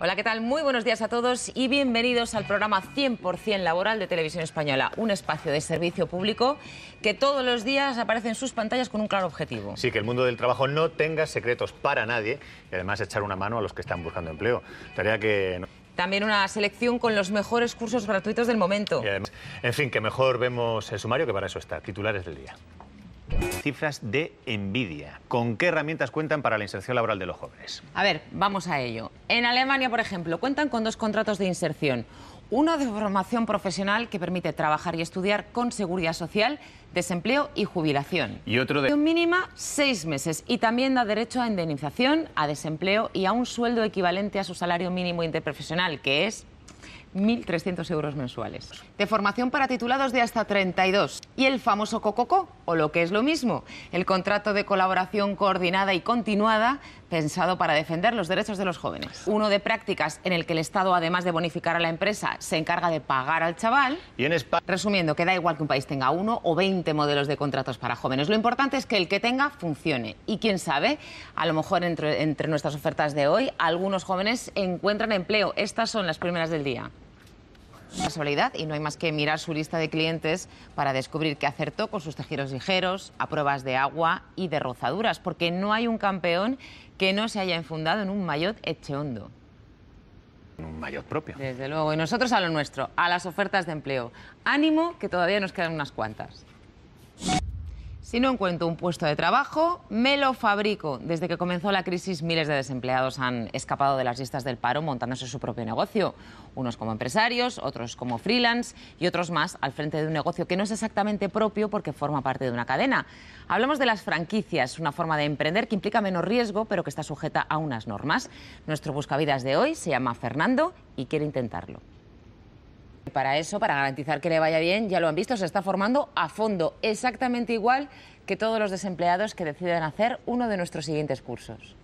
Hola, ¿qué tal? Muy buenos días a todos y bienvenidos al programa 100% laboral de Televisión Española, un espacio de servicio público que todos los días aparece en sus pantallas con un claro objetivo. Sí, que el mundo del trabajo no tenga secretos para nadie y además echar una mano a los que están buscando empleo. Tarea que... También una selección con los mejores cursos gratuitos del momento. en fin, que mejor vemos el sumario que para eso está. Titulares del día. Cifras de envidia. ¿Con qué herramientas cuentan para la inserción laboral de los jóvenes? A ver, vamos a ello. En Alemania, por ejemplo, cuentan con dos contratos de inserción. Uno de formación profesional que permite trabajar y estudiar con seguridad social, desempleo y jubilación. Y otro de... Mínima seis meses y también da derecho a indemnización, a desempleo y a un sueldo equivalente a su salario mínimo interprofesional, que es 1.300 euros mensuales. De formación para titulados de hasta 32. Y el famoso COCOCO, o lo que es lo mismo, el contrato de colaboración coordinada y continuada pensado para defender los derechos de los jóvenes. Uno de prácticas en el que el Estado, además de bonificar a la empresa, se encarga de pagar al chaval. Resumiendo, que da igual que un país tenga uno o 20 modelos de contratos para jóvenes. Lo importante es que el que tenga funcione. Y quién sabe, a lo mejor entre nuestras ofertas de hoy, algunos jóvenes encuentran empleo. Estas son las primeras del día casualidad y no hay más que mirar su lista de clientes para descubrir que acertó con sus tejidos ligeros, a pruebas de agua y de rozaduras, porque no hay un campeón que no se haya enfundado en un maillot hondo. Un mayot propio. Desde luego, y nosotros a lo nuestro, a las ofertas de empleo. Ánimo, que todavía nos quedan unas cuantas. Si no encuentro un puesto de trabajo, me lo fabrico. Desde que comenzó la crisis, miles de desempleados han escapado de las listas del paro montándose su propio negocio. Unos como empresarios, otros como freelance y otros más al frente de un negocio que no es exactamente propio porque forma parte de una cadena. Hablamos de las franquicias, una forma de emprender que implica menos riesgo pero que está sujeta a unas normas. Nuestro buscavidas de hoy se llama Fernando y quiere intentarlo. Para eso, para garantizar que le vaya bien, ya lo han visto, se está formando a fondo, exactamente igual que todos los desempleados que deciden hacer uno de nuestros siguientes cursos.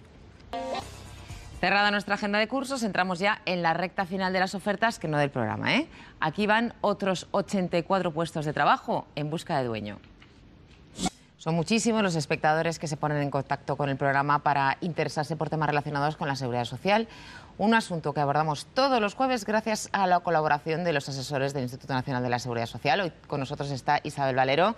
Cerrada nuestra agenda de cursos, entramos ya en la recta final de las ofertas, que no del programa. ¿eh? Aquí van otros 84 puestos de trabajo en busca de dueño. Son muchísimos los espectadores que se ponen en contacto con el programa para interesarse por temas relacionados con la seguridad social un asunto que abordamos todos los jueves gracias a la colaboración de los asesores del Instituto Nacional de la Seguridad Social. Hoy con nosotros está Isabel Valero.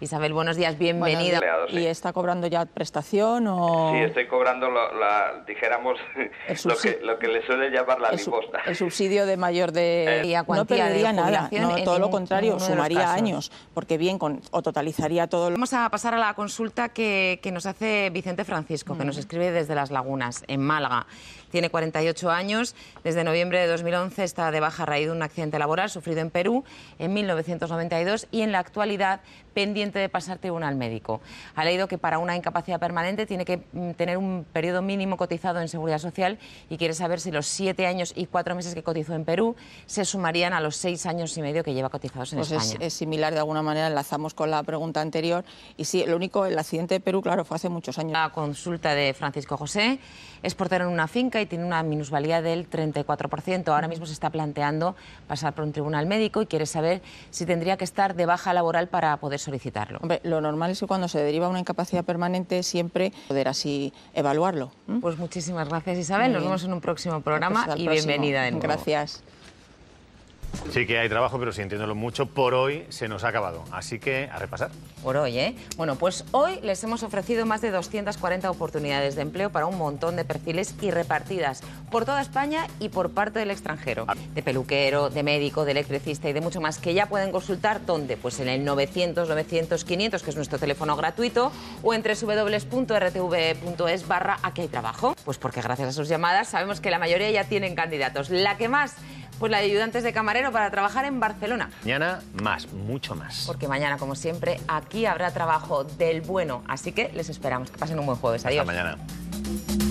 Isabel, buenos días, bienvenida. ¿Y está cobrando ya prestación o...? Sí, estoy cobrando, la, dijéramos, lo que, lo que, le suele llamar la el El subsidio de mayor de... no perdería nada, todo lo contrario, sumaría años, porque bien, o totalizaría todo lo... Vamos a pasar a la consulta que, nos hace Vicente Francisco, que nos escribe desde Las Lagunas, en Málaga. Tiene 48 años. Desde noviembre de 2011 está de baja raíz de un accidente laboral sufrido en Perú en 1992 y en la actualidad pendiente de pasar tribunal médico. Ha leído que para una incapacidad permanente tiene que mm, tener un periodo mínimo cotizado en seguridad social y quiere saber si los siete años y cuatro meses que cotizó en Perú se sumarían a los seis años y medio que lleva cotizados en pues España. Es, es, similar, de alguna manera enlazamos con la pregunta anterior. Y sí, lo único, el accidente de Perú, claro, fue hace muchos años. La consulta de Francisco José es portero en una finca y tiene una minusvalía valía del 34%. Ahora mismo se está planteando pasar por un tribunal médico y quiere saber si tendría que estar de baja laboral para poder solicitarlo. lo normal es que cuando se deriva una incapacidad permanente siempre poder así evaluarlo. Pues muchísimas gracias Isabel, nos vemos en un próximo programa pues y bienvenida de nuevo. Gracias. Sí que hay trabajo, pero sintiéndolo mucho, por hoy se nos ha acabado. Así que a repasar. Por hoy, ¿eh? Bueno, pues hoy les hemos ofrecido más de 240 oportunidades de empleo para un montón de perfiles y repartidas por toda España y por parte del extranjero. Ah. De peluquero, de médico, de electricista y de mucho más que ya pueden consultar dónde. Pues en el 900 900 500, que es nuestro teléfono gratuito, o en www.rtv.es barra aquí hay trabajo. Pues porque gracias a sus llamadas sabemos que la mayoría ya tienen candidatos. La que más pues la de ayudantes de camarero para trabajar en Barcelona. Mañana más, mucho más. Porque mañana, como siempre, aquí habrá trabajo del bueno. Así que les esperamos. Que pasen un buen jueves. Adiós. Hasta mañana.